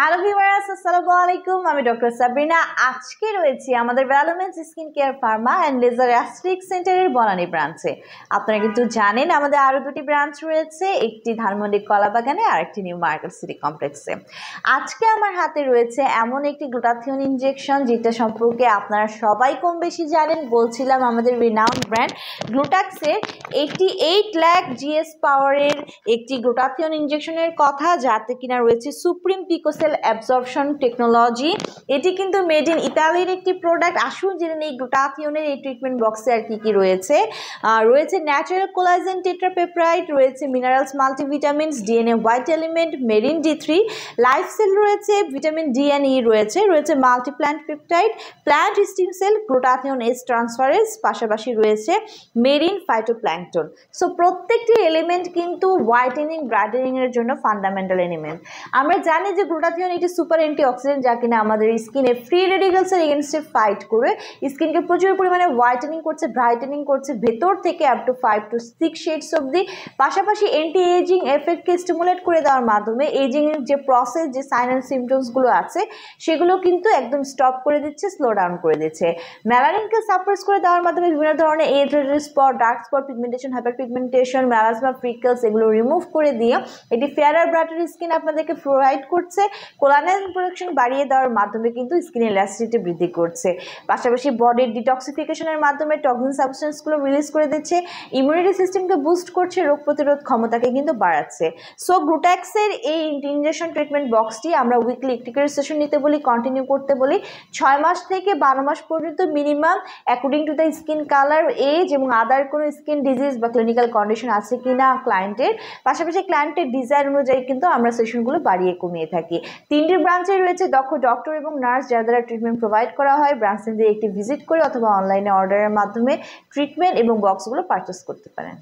hello ভিভারাস আসসালামু আলাইকুম আমি ডক্টর সাবরিনা আজকে রয়েছি আমাদের ভ্যালোমেন্স skin care pharma and laser aesthetic সেন্টারের বনানী ব্রাঞ্চে আপনারা কিন্তু জানেন আমাদের আরও দুটি ব্রাঞ্চ রয়েছে একটি ধানমন্ডি কলাবাগানে আর একটি নিউ মার্কেট সিটি কমপ্লেক্সে আজকে আমার হাতে রয়েছে এমন একটি গ্লুটাথিয়ন ইনজেকশন যেটা সম্পর্কে আপনারা সবাই কম বেশি জানেন বলছিলাম আমাদের রিনাউন্ড ব্র্যান্ড গ্লুটাক্সের এইটি এইট ল্যাখ জিএস পাওয়ারের একটি গ্লুটাথিয়ন ইনজেকশনের কথা যাতে কিনা রয়েছে সুপ্রিম পিকোসে ফেসিয়াল অ্যাবজর্বশন টেকনোলজি এটি কিন্তু মেড ইন ইতালির একটি প্রোডাক্ট আসুন জেনে নিই গ্লুটাথিওনের এই ট্রিটমেন্ট বক্সে আর কী কী e রয়েছে রয়েছে ন্যাচারাল কোলাইজেন টেট্রাপেপ্রাইট রয়েছে minerals multivitamins DNA white element marine D three life cell রয়েছে ভিটামিন ডি এন ই রয়েছে রয়েছে multiplant peptide plant stem cell glutathione S transferase পাশাপাশি রয়েছে মেরিন ফাইটোপ্ল্যাঙ্কটন সো প্রত্যেকটি এলিমেন্ট কিন্তু হোয়াইটেনিং ব্রাইটেনিংয়ের জন্য ফান্ডামেন্টাল এলিমেন্ট আমরা জানি যে গ্লুটা গ্লুটাথিয়ন এটি সুপার অ্যান্টিঅক্সিডেন্ট যা কিনা আমাদের স্কিনের ফ্রি রেডিকালসের এগেনস্টে ফাইট করে স্কিনকে প্রচুর পরিমাণে হোয়াইটেনিং করছে ব্রাইটেনিং করছে ভেতর থেকে up to five to six shades অবধি পাশাপাশি অ্যান্টি এজিং এফেক্টকে স্টিমুলেট করে দেওয়ার মাধ্যমে এজিংয়ের যে প্রসেস যে সাইন অ্যান্ড সিমটমসগুলো আছে সেগুলো কিন্তু একদম স্টপ করে দিচ্ছে স্লো ডাউন করে দিচ্ছে ম্যালারিনকে সাপ্রেস করে দেওয়ার মাধ্যমে বিভিন্ন ধরনের এজ রেডের spot dark spot pigmentation hyper pigmentation melasma freckles এগুলো রিমুভ করে দিয়ে এটি ফেয়ার আর ব্রাটার স্কিন আপনাদেরকে প্রোভাইড করছে কোলানেন প্রোডাকশন বাড়িয়ে দেওয়ার মাধ্যমে কিন্তু স্কিনের ইলাস্টিসিটি বৃদ্ধি করছে পাশাপাশি বডির ডিটক্সিফিকেশনের মাধ্যমে টক্সিন সাবস্টেন্সগুলো রিলিজ করে দিচ্ছে ইমিউনিটি সিস্টেমকে বুস্ট করছে রোগ প্রতিরোধ ক্ষমতাকে কিন্তু বাড়াচ্ছে সো গ্রুটাক্সের এই ইঞ্জেকশন ট্রিটমেন্ট বক্সটি আমরা উইকলি একটি করে সেশন নিতে বলি কন্টিনিউ করতে বলি ছয় মাস থেকে বারো মাস পর্যন্ত minimum according to the skin colour age এবং আদার কোনো স্কিন ডিজিজ বা ক্লিনিক্যাল কন্ডিশন আছে কি না ক্লায়েন্টের পাশাপাশি ক্লায়েন্টের ডিজাইন অনুযায়ী কিন্তু আমরা সেশনগুলো বাড়িয়ে কমিয়ে থাকি তিনটি ব্রাঞ্চে রয়েছে দক্ষ ডক্টর এবং নার্স যার দ্বারা ট্রিটমেন্ট প্রোভাইড করা হয় ব্রাঞ্চ একটি ভিজিট করে অথবা অনলাইনে অর্ডারের মাধ্যমে ট্রিটমেন্ট এবং বক্সগুলো পারচেস করতে পারেন